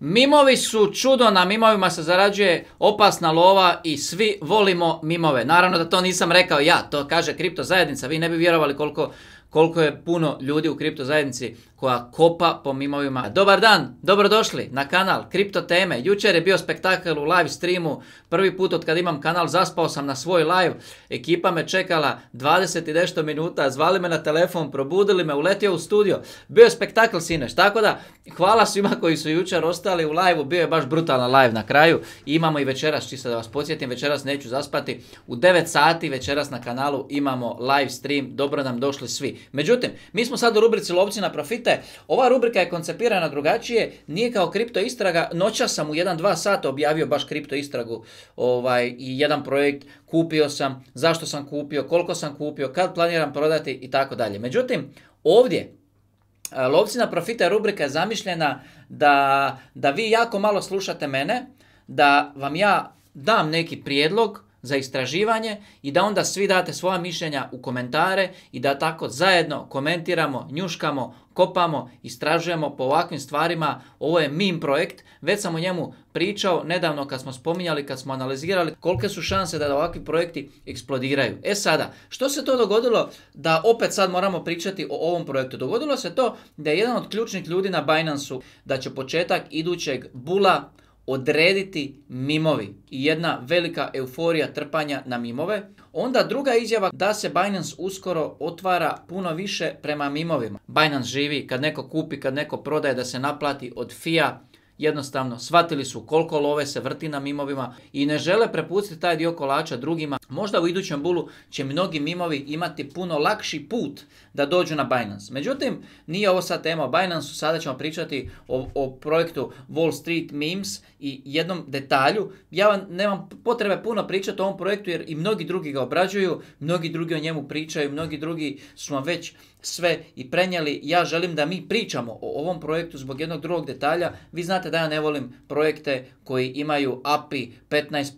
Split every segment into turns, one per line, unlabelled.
Mimovi su čudo, na mimovima se zarađuje opasna lova i svi volimo mimove. Naravno da to nisam rekao ja, to kaže kripto zajednica, vi ne bi vjerovali koliko koliko je puno ljudi u kripto zajednici koja kopa po mimovima. Dobar dan, dobrodošli na kanal Kripto teme. Jučer je bio spektakl u live streamu. Prvi put od kad imam kanal zaspao sam na svoj live. Ekipa me čekala 20 i nešto minuta, zvali me na telefon, probudili me, uletio u studio. Bio je spektakl sineš. tako da hvala svima koji su jučer ostali u live -u. Bio je baš brutalna live na kraju. imamo i večeras, čisto da vas podsjetim, večeras neću zaspati. U 9 sati večeras na kanalu imamo live stream. Dobro nam došli svi. Međutim, mi smo sad u rubrici Lovci na profite. Ova rubrika je koncepirana drugačije, nije kao kripto istraga. Noća sam u 1-2 sata objavio baš kripto istragu ovaj, i jedan projekt. Kupio sam, zašto sam kupio, koliko sam kupio, kad planiram prodati i tako dalje. Međutim, ovdje eh, Lovcina profita profite rubrika je zamišljena da, da vi jako malo slušate mene, da vam ja dam neki prijedlog, za istraživanje i da onda svi date svoja mišljenja u komentare i da tako zajedno komentiramo, njuškamo, kopamo, istražujemo po ovakvim stvarima. Ovo je mim projekt, već sam o njemu pričao nedavno kad smo spominjali, kad smo analizirali kolike su šanse da ovakvi projekti eksplodiraju. E sada, što se to dogodilo da opet sad moramo pričati o ovom projektu? Dogodilo se to da je jedan od ključnih ljudi na Binance-u da će početak idućeg bula odrediti mimovi i jedna velika euforija trpanja na mimove. Onda druga izjava da se Binance uskoro otvara puno više prema mimovima. Binance živi kad neko kupi, kad neko prodaje da se naplati od fija jednostavno shvatili su koliko love se vrti na mimovima i ne žele prepustiti taj dio kolača drugima. Možda u idućem bulu će mnogi mimovi imati puno lakši put da dođu na Binance. Međutim, nije ovo sad tema o Binance, sada ćemo pričati o, projektu Wall Street Memes i jednom detalju. Ja vam nemam potrebe puno pričati o ovom projektu jer i mnogi drugi ga obrađuju, mnogi drugi o njemu pričaju, mnogi drugi su vam već sve i prenijeli. Ja želim da mi pričamo o ovom projektu zbog jednog drugog detalja. Vi znate da ja ne volim projekte koji imaju API 15%,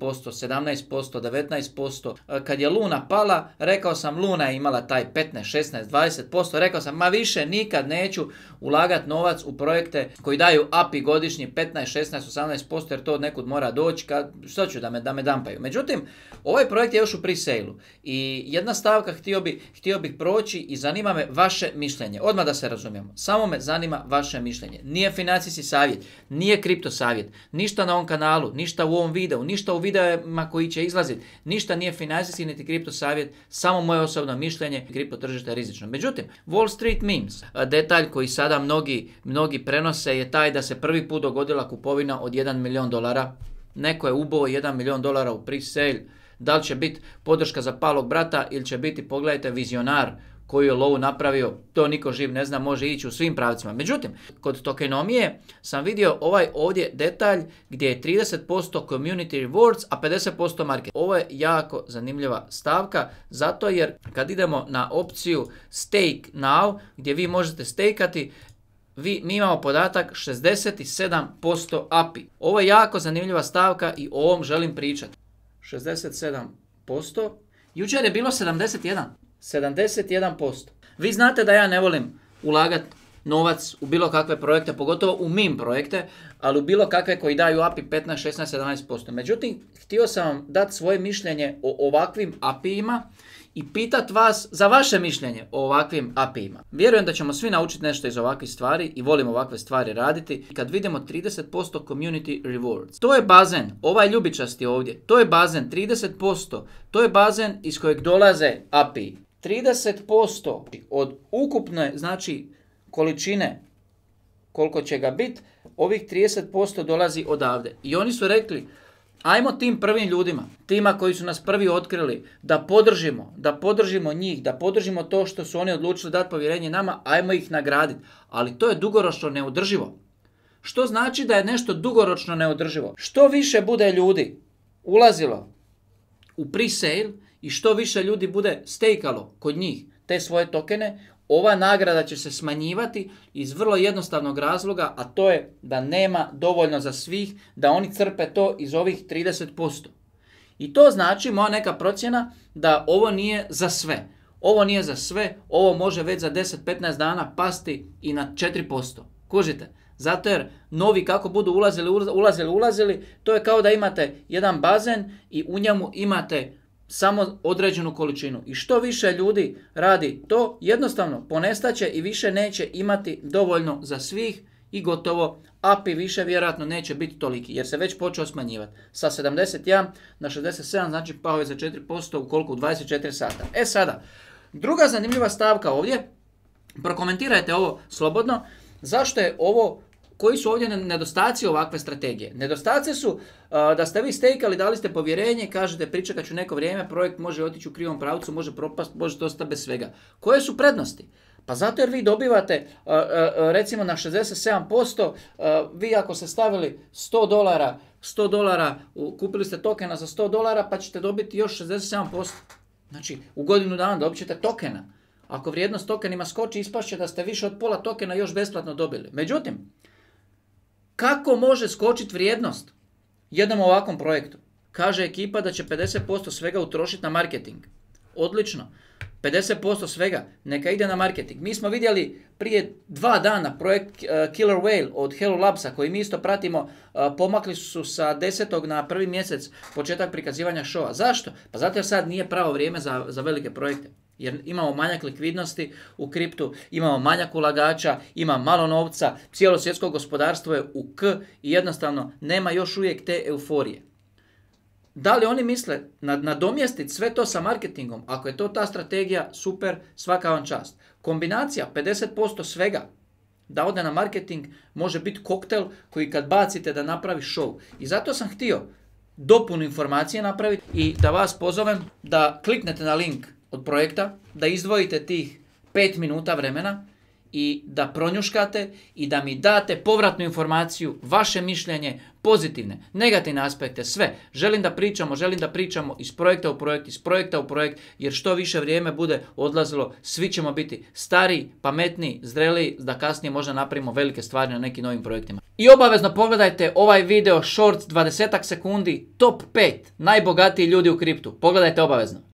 17%, 19%. Kad je Luna pala, rekao sam Luna je imala taj 15, 16, 20%. Rekao sam ma više nikad neću ulagati novac u projekte koji daju API godišnji 15, 16, 18% jer to od nekud mora doći. Kad, što ću da me, da me dampaju? Međutim, ovaj projekt je još u pre-sale-u. i jedna stavka htio htio bih proći i zanima me vaše mišljenje. Odmah da se razumijemo. Samo me zanima vaše mišljenje. Nije financijski savjet, nije kripto savjet. Ništa na ovom kanalu, ništa u ovom videu, ništa u videima koji će izlaziti, ništa nije financijski niti kripto savjet, samo moje osobno mišljenje, kripto tržište je rizično. Međutim, Wall Street memes, detalj koji sada mnogi, mnogi prenose je taj da se prvi put dogodila kupovina od 1 milijun dolara. Neko je ubao 1 milijun dolara u pre-sale da li će biti podrška za palog brata ili će biti, pogledajte, vizionar koju je lovu napravio, to niko živ ne zna, može ići u svim pravcima. Međutim, kod tokenomije sam vidio ovaj ovdje detalj gdje je 30% community rewards, a 50% market. Ovo je jako zanimljiva stavka, zato jer kad idemo na opciju stake now, gdje vi možete stakeati, vi, mi imamo podatak 67% API. Ovo je jako zanimljiva stavka i o ovom želim pričati. 67%. Jučer je bilo 71. 71%. Vi znate da ja ne volim ulagati novac u bilo kakve projekte, pogotovo u MIM projekte, ali u bilo kakve koji daju API 15, 16, 17%. Međutim, htio sam vam dati svoje mišljenje o ovakvim API-ima i pitat vas za vaše mišljenje o ovakvim API-ima. Vjerujem da ćemo svi naučiti nešto iz ovakvih stvari i volimo ovakve stvari raditi. Kad vidimo 30% community rewards, to je bazen, ovaj ljubičasti ovdje, to je bazen 30%, to je bazen iz kojeg dolaze API. 30% od ukupne, znači količine koliko će ga biti, ovih 30% dolazi odavde. I oni su rekli, ajmo tim prvim ljudima, tima koji su nas prvi otkrili, da podržimo, da podržimo njih, da podržimo to što su oni odlučili dati povjerenje nama, ajmo ih nagraditi. Ali to je dugoročno neodrživo. Što znači da je nešto dugoročno neodrživo? Što više bude ljudi ulazilo u pre-sale i što više ljudi bude stejkalo kod njih te svoje tokene, ova nagrada će se smanjivati iz vrlo jednostavnog razloga, a to je da nema dovoljno za svih, da oni crpe to iz ovih 30%. I to znači, moja neka procjena, da ovo nije za sve. Ovo nije za sve, ovo može već za 10-15 dana pasti i na 4%. Kužite? Zato jer novi kako budu ulazili, ulazili, ulazili, to je kao da imate jedan bazen i u njemu imate samo određenu količinu. I što više ljudi radi to, jednostavno ponestaće i više neće imati dovoljno za svih i gotovo API više vjerojatno neće biti toliki jer se već počeo smanjivati. Sa 71 na 67 znači pao je za 4% ukoliko u 24 sata. E sada, druga zanimljiva stavka ovdje, prokomentirajte ovo slobodno, zašto je ovo koji su ovdje nedostaci ovakve strategije? Nedostaci su da ste vi stekali, dali ste povjerenje, kažete pričekat ću neko vrijeme, projekt može otići u krivom pravcu, može propast, može dosta bez svega. Koje su prednosti? Pa zato jer vi dobivate recimo na 67%, vi ako ste stavili 100 dolara, 100 dolara, kupili ste tokena za 100 dolara pa ćete dobiti još 67%. Znači u godinu dana dobit ćete tokena. Ako vrijednost tokenima skoči, ispašće da ste više od pola tokena još besplatno dobili. Međutim, kako može skočiti vrijednost jednom ovakvom projektu? Kaže ekipa da će 50% svega utrošiti na marketing. Odlično. 50% svega, neka ide na marketing. Mi smo vidjeli prije dva dana projekt e, Killer Whale od Hello Labsa koji mi isto pratimo, e, pomakli su sa desetog na prvi mjesec početak prikazivanja šova. Zašto? Pa zato jer sad nije pravo vrijeme za velike projekte jer imamo manjak likvidnosti u kriptu, imamo manjak ulagača, ima malo novca, cijelo svjetsko gospodarstvo je u k i jednostavno nema još uvijek te euforije. Da li oni misle nadomjestiti sve to sa marketingom? Ako je to ta strategija, super, svaka vam čast. Kombinacija 50% svega da ode na marketing može biti koktel koji kad bacite da napravi show. I zato sam htio dopunu informacije napraviti i da vas pozovem da kliknete na link od projekta, da izdvojite tih 5 minuta vremena i da pronjuškate i da mi date povratnu informaciju, vaše mišljenje, pozitivne, negativne aspekte, sve. Želim da pričamo, želim da pričamo iz projekta u projekt, iz projekta u projekt, jer što više vrijeme bude odlazilo, svi ćemo biti stari, pametni, zreli, da kasnije možda napravimo velike stvari na nekim novim projektima. I obavezno pogledajte ovaj video shorts 20 sekundi top 5 najbogatiji ljudi u kriptu. Pogledajte obavezno.